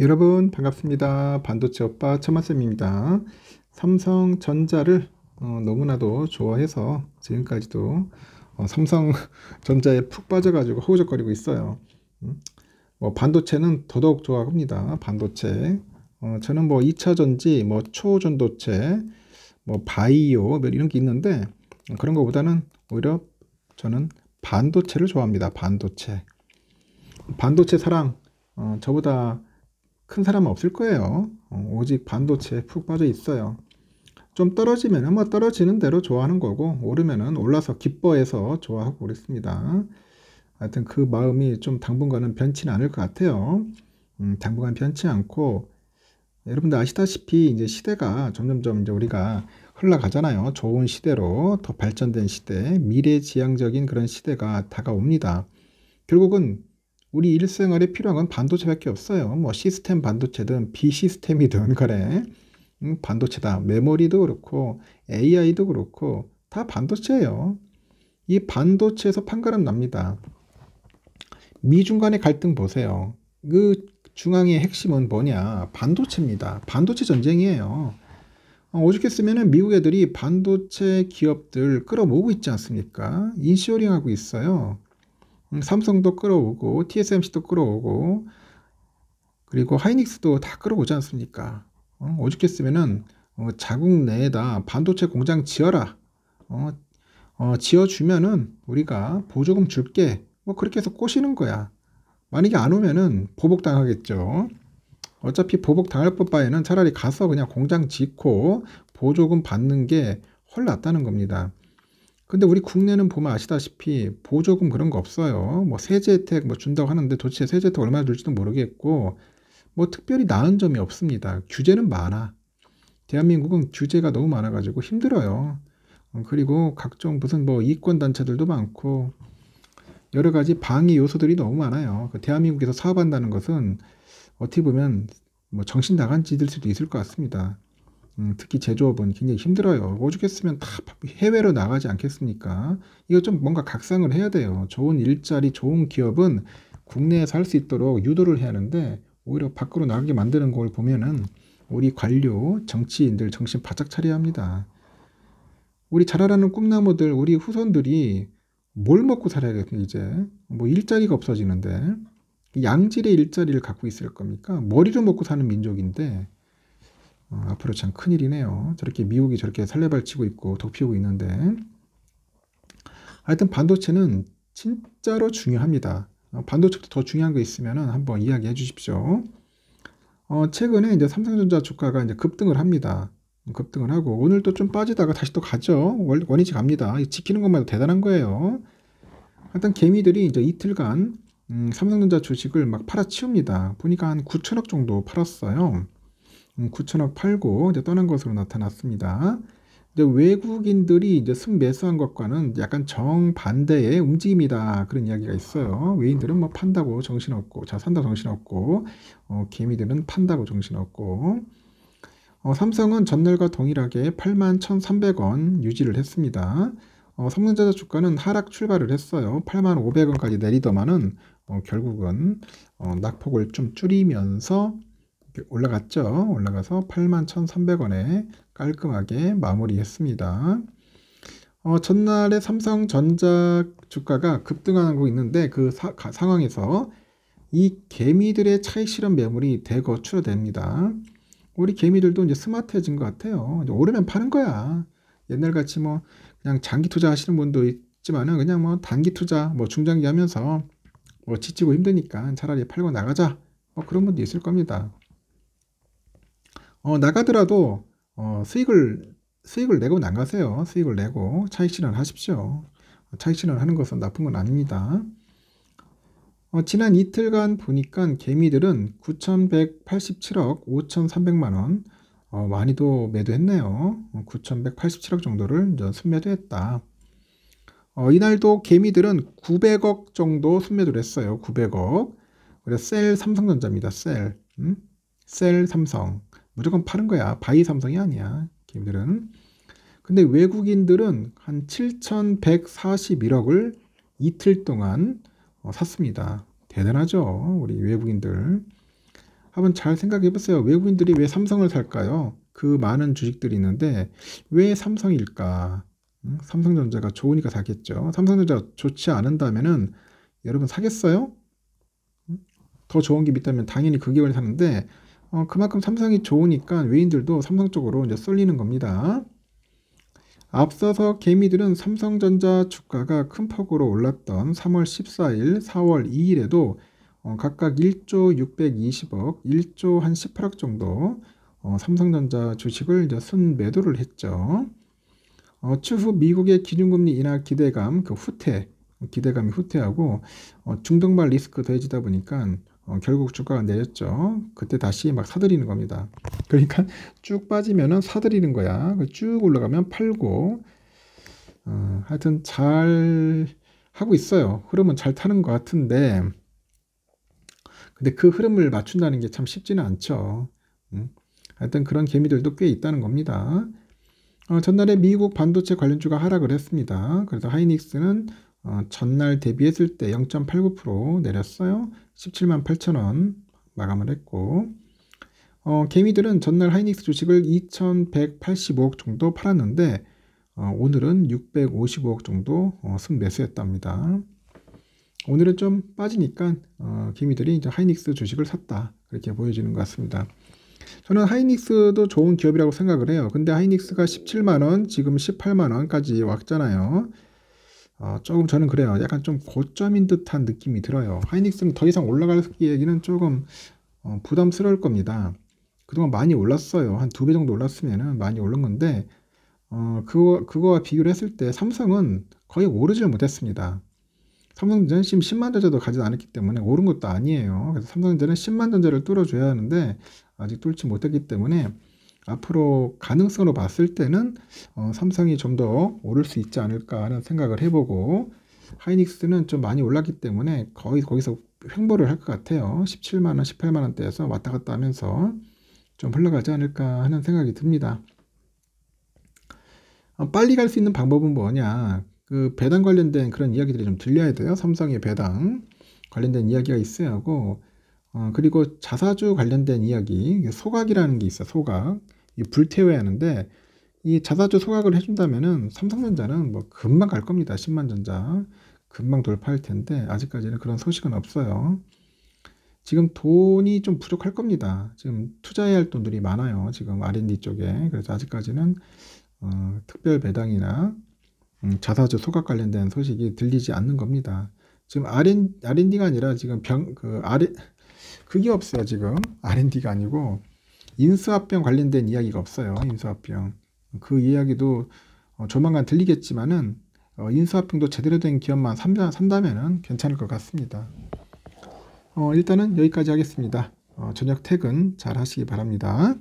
여러분 반갑습니다. 반도체 오빠 천만쌤입니다. 삼성전자를 어, 너무나도 좋아해서 지금까지도 어, 삼성전자에 푹 빠져가지고 허우적거리고 있어요. 음? 뭐 반도체는 더더욱 좋아합니다. 반도체. 어, 저는 뭐 2차전지, 뭐 초전도체, 뭐 바이오 뭐 이런 게 있는데 어, 그런 것보다는 오히려 저는 반도체를 좋아합니다. 반도체. 반도체 사랑 어, 저보다 큰 사람은 없을 거예요. 어, 오직 반도체에 푹 빠져 있어요. 좀 떨어지면 뭐 떨어지는 대로 좋아하는 거고 오르면은 올라서 기뻐해서 좋아하고 그랬습니다. 하여튼 그 마음이 좀 당분간은 변치 않을 것 같아요. 음, 당분간 변치 않고 여러분들 아시다시피 이제 시대가 점점점 이제 우리가 흘러가잖아요. 좋은 시대로 더 발전된 시대, 미래지향적인 그런 시대가 다가옵니다. 결국은 우리 일생활에 필요한 건 반도체밖에 없어요. 뭐 시스템 반도체든 비시스템이든 그래. 음, 반도체다. 메모리도 그렇고 AI도 그렇고 다 반도체예요. 이 반도체에서 판가름 납니다. 미중 간의 갈등 보세요. 그 중앙의 핵심은 뭐냐? 반도체입니다. 반도체 전쟁이에요. 어, 오죽했으면 미국 애들이 반도체 기업들 끌어모으고 있지 않습니까? 인쇼링하고 시 있어요. 음, 삼성도 끌어오고 TSMC도 끌어오고 그리고 하이닉스도 다 끌어오지 않습니까? 어, 오죽했으면은 어, 자국 내에다 반도체 공장 지어라. 어, 어, 지어주면은 우리가 보조금 줄게. 뭐 그렇게 해서 꼬시는 거야. 만약에 안 오면은 보복당하겠죠. 어차피 보복당할 법바에는 차라리 가서 그냥 공장 짓고 보조금 받는 게 훨 낫다는 겁니다. 근데 우리 국내는 보면 아시다시피 보조금 그런 거 없어요. 뭐 세제 혜택 뭐 준다고 하는데 도대체 세제 혜택 얼마나 줄지도 모르겠고 뭐 특별히 나은 점이 없습니다. 규제는 많아. 대한민국은 규제가 너무 많아가지고 힘들어요. 어, 그리고 각종 무슨 뭐 이권 단체들도 많고 여러 가지 방위 요소들이 너무 많아요. 그 대한민국에서 사업한다는 것은 어떻게 보면 뭐 정신 나간 짓일 수도 있을 것 같습니다. 음, 특히 제조업은 굉장히 힘들어요. 오죽했으면 다 해외로 나가지 않겠습니까? 이거 좀 뭔가 각성을 해야 돼요. 좋은 일자리, 좋은 기업은 국내에서 할 수 있도록 유도를 해야 하는데 오히려 밖으로 나가게 만드는 걸 보면은 우리 관료, 정치인들 정신 바짝 차려야 합니다. 우리 자라라는 꿈나무들, 우리 후손들이 뭘 먹고 살아야 되겠니 이제? 뭐 일자리가 없어지는데 양질의 일자리를 갖고 있을 겁니까? 머리로 먹고 사는 민족인데 어, 앞으로 참 큰일이네요. 저렇게 미국이 저렇게 살레발치고 있고 덕히고 있는데 하여튼 반도체는 진짜로 중요합니다. 어, 반도체부터 더 중요한 거 있으면 한번 이야기해 주십시오. 어, 최근에 이제 삼성전자 주가가 이제 급등을 합니다. 음, 급등을 하고 오늘 또 좀 빠지다가 다시 또 가죠. 원, 원위치 갑니다. 지키는 것만 대단한 거예요. 하여튼 개미들이 이제 이틀간 음, 삼성전자 주식을 막 팔아치웁니다. 보니까 한 9천억 정도 팔았어요. 9천억 음, 팔고 이제 떠난 것으로 나타났습니다. 이제 외국인들이 이제 순매수한 것과는 약간 정반대의 움직임이다 그런 이야기가 있어요. 외인들은 뭐 판다고 정신없고 자 산다 정신없고 어, 개미들은 판다고 정신없고 어, 삼성은 전날과 동일하게 8 1,300원 유지를 했습니다. 어, 삼성전자 주가는 하락 출발을 했어요. 8 500원까지 내리더만은 어, 결국은 어, 낙폭을 좀 줄이면서 올라갔죠. 올라가서 81,300원에 깔끔하게 마무리했습니다. 어, 전날에 삼성전자 주가가 급등하고 는 있는데 그 사, 가, 상황에서 이 개미들의 차익 실험 매물이 대거 출하됩니다. 우리 개미들도 이제 스마트해진 것 같아요. 오르면 파는 거야. 옛날같이 뭐 그냥 장기 투자 하시는 분도 있지만은 그냥 뭐 단기 투자 뭐 중장기 하면서 뭐 지치고 힘드니까 차라리 팔고 나가자 뭐 그런 분도 있을 겁니다. 어, 나가더라도 어, 수익을 수익을 내고 나가세요. 수익을 내고 차익 실현 하십시오. 차익 실현 하는 것은 나쁜 건 아닙니다. 어, 지난 이틀간 보니까 개미들은 9,187억 5,300만 원 어, 많이도 매도했네요. 9,187억 어, 정도를 순매도했다. 어, 이날도 개미들은 900억 정도 순매도를 했어요. 900억. 그래서 셀 삼성전자입니다. 셀. 음? 셀 삼성. 무조건 파는 거야. 바이 삼성이 아니야. 기업들은. 근데 외국인들은 한 7,141억을 이틀 동안 어, 샀습니다. 대단하죠. 우리 외국인들. 한번 잘 생각해 보세요. 외국인들이 왜 삼성을 살까요? 그 많은 주식들이 있는데 왜 삼성일까? 음? 삼성전자가 좋으니까 사겠죠. 삼성전자 좋지 않은다면은 여러분 사겠어요? 음? 더 좋은 게 있다면 당연히 그 기업을 사는데 어, 그만큼 삼성이 좋으니까 외인들도 삼성 쪽으로 이제 쏠리는 겁니다. 앞서서 개미들은 삼성전자 주가가 큰 폭으로 올랐던 3월 14일, 4월 2일에도 어, 각각 1조 620억, 1조 한 18억 정도 어, 삼성전자 주식을 이제 순매도를 했죠. 어, 추후 미국의 기준금리 인하 기대감, 그 후퇴, 기대감이 후퇴하고 어, 중등발 리스크 더해지다 보니까 어, 결국 주가가 내렸죠. 그때 다시 막 사들이는 겁니다. 그러니까 쭉 빠지면은 사들이는 거야. 그 쭉 올라가면 팔고 어, 하여튼 잘 하고 있어요. 흐름은 잘 타는 것 같은데 근데 그 흐름을 맞춘다는 게 참 쉽지는 않죠. 음, 하여튼 그런 개미들도 꽤 있다는 겁니다. 어, 전날에 미국 반도체 관련주가 하락을 했습니다. 그래서 하이닉스는 어, 전날 대비했을 때 0.89% 내렸어요. 17만 8천원 마감을 했고 어, 개미들은 전날 하이닉스 주식을 2,185억 정도 팔았는데 어, 오늘은 655억 정도 어, 순매수했답니다. 오늘은 좀 빠지니까 어, 개미들이 이제 하이닉스 주식을 샀다 그렇게 보여지는 것 같습니다. 저는 하이닉스도 좋은 기업이라고 생각을 해요. 근데 하이닉스가 17만원 지금 18만원까지 왔잖아요. 어, 조금 저는 그래요. 약간 좀 고점인 듯한 느낌이 들어요. 하이닉스는 더 이상 올라갈 얘기는 조금 어, 부담스러울 겁니다. 그동안 많이 올랐어요. 한 두 배 정도 올랐으면 많이 오른 건데 어, 그거, 그거와 비교를 했을 때 삼성은 거의 오르지를 못했습니다. 삼성전자는 지금 10만 전자도 가지 않았기 때문에 오른 것도 아니에요. 그래서 삼성전자는 10만 전자를 뚫어줘야 하는데 아직 뚫지 못했기 때문에 앞으로 가능성으로 봤을 때는 어, 삼성이 좀 더 오를 수 있지 않을까 하는 생각을 해보고 하이닉스는 좀 많이 올랐기 때문에 거의 거기서 횡보를 할 것 같아요. 17만원, 18만원대에서 왔다 갔다 하면서 좀 흘러가지 않을까 하는 생각이 듭니다. 어, 빨리 갈 수 있는 방법은 뭐냐? 그 배당 관련된 그런 이야기들이 좀 들려야 돼요. 삼성의 배당 관련된 이야기가 있어야 하고, 어, 그리고 자사주 관련된 이야기, 소각이라는 게 있어요. 소각. 불태워야 하는데 이 자사주 소각을 해준다면은 삼성전자는 뭐 금방 갈 겁니다. 10만 전자 금방 돌파할 텐데 아직까지는 그런 소식은 없어요. 지금 돈이 좀 부족할 겁니다. 지금 투자해야 할 돈들이 많아요. 지금 R&D 쪽에 그래서 아직까지는 어, 특별 배당이나 음, 자사주 소각 관련된 소식이 들리지 않는 겁니다. 지금 R&D가 아니라 지금 병, 그, R, 그게 없어요, 지금. R&D가 아니고, 인수합병 관련된 이야기가 없어요. 인수합병. 그 이야기도 어, 조만간 들리겠지만은 어, 인수합병도 제대로 된 기업만 산, 다다면은 괜찮을 것 같습니다. 어, 일단은 여기까지 하겠습니다. 어, 저녁 퇴근 잘 하시기 바랍니다.